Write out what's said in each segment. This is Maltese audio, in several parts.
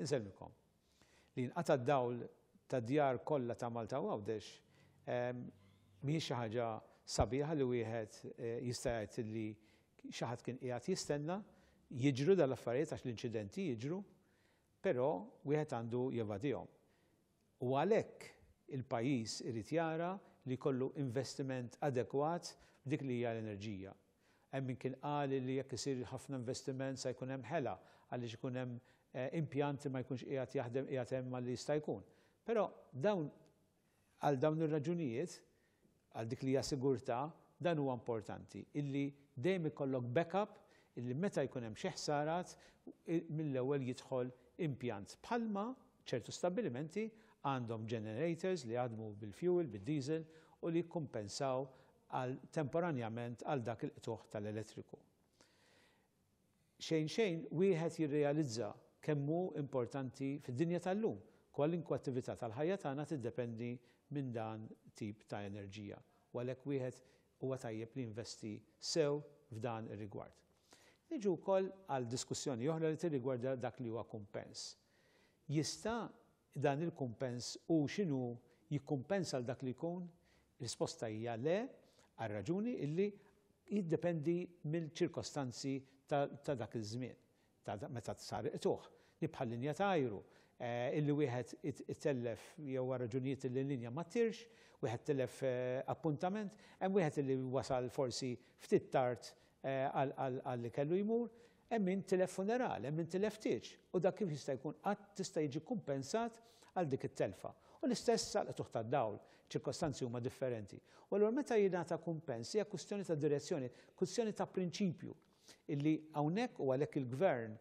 Inselmikom. Li nqata dawl ta' djar kollha ta' Malta u għawdex miħi xi ħaġa sabiħa li wieħed e, jista' li xi ħadd kien qiegħed jistenna jiġru dal-affarijiet għax l-inċidenti jiġru, però wieħed għandu jevadihom. U għalhekk il-pajjiż irid jara li kollu investiment adekwat dik li hija l-enerġija hemm kien qal li jekk isir ħafna investiment sa jkun hemm ħela għaliex ikun hemm eh, impjanti ma jkunx qiegħed jaħdem qiegħed hemm li jista' jkun. Però dawn għal dawn ir-raġunijiet għal dik li hija sigurtà dan huwa importanti illi dejjem ikollok backup illi meta jkun hemm xi ħsarat mill-ewwel jidħol impjant bħalma ċertu stabilimenti għandhom generators li għadmu bil-fuel, bil-diesel u li kumpensaw għal temporanjament għal dak il-qtuħ tal-elettriku. Xejn xejn, wieħed jirrealizza kemmu importanti fid-dinja tal-lum. Kwalinkwa attività tal-ħajja tagħna tiddependi minn dan tip ta' enerġija. Walek wieħed huwa tajjeb li investi sew f'dan ir-rigward. Niġu wkoll għal diskussjoni oħra li tirrigwarda dak li huwa kumpens. Jista' dan il-kumpens u x'inhu jikkumpensa l dak li jkun? Risposta hija le, għal raġuni illi jiddependi mill-ċirkostanzi ta' dak iż-żmien, ta' meta tsar it-tuħ, nibħal linja ta' ajru, eh, illi wieħed itellef jew raġunijiet li linja ma tirx, wieħed tellef eh, appuntament, hemm wieħed illi wasal forsi ftit tard eh, għal li kellu jmur, hemm min telef funeral, hemm min telef tieġ, u dak kif jista' jkun qatt tista' jiġi kumpensat għal dik it-telfa. U l-istess għal tuħta dawl, ċirkostanzi huma differenti. U l meta jingħata kumpens hija kwistjoni ta' direzzjoni, kwistjoni ta' prinċipju illi hawnhekk u għalhekk il-gvern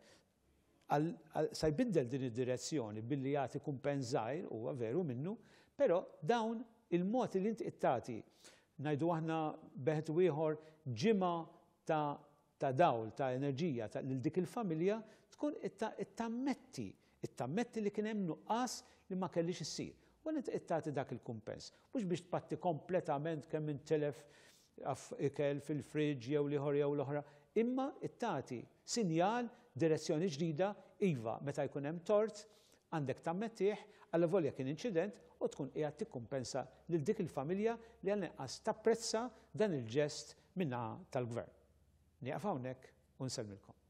sa jbiddel din id-direzzjoni billi jagħti kumpenżajr u huwa veru minnu, però dawn il-mod li inti ittati ngħidu aħna beħet ieħor ġimgħa ta' ta' dawl, ta' enerġija, ta' dik il-familja tkun it-tammetti. It it-tammetti li kien hemm nuqqas li ma kellix issir. U it tagħti dak il-kumpens. Mhux biex t-patti kompletament kemm intelef ikel fil-friġ jew liħor jew l-oħra, imma it tati sinjal direzzjoni ġdida iva meta jkun hemm tort għandek tammettiħ għalla volja kien incident u tkun qiegħed tikkumpensa lil dik il-familja li għal neqqas tapprezza dan il-ġest minna tal-gvern. Nieqaf hawnhekk u nsellmilkom.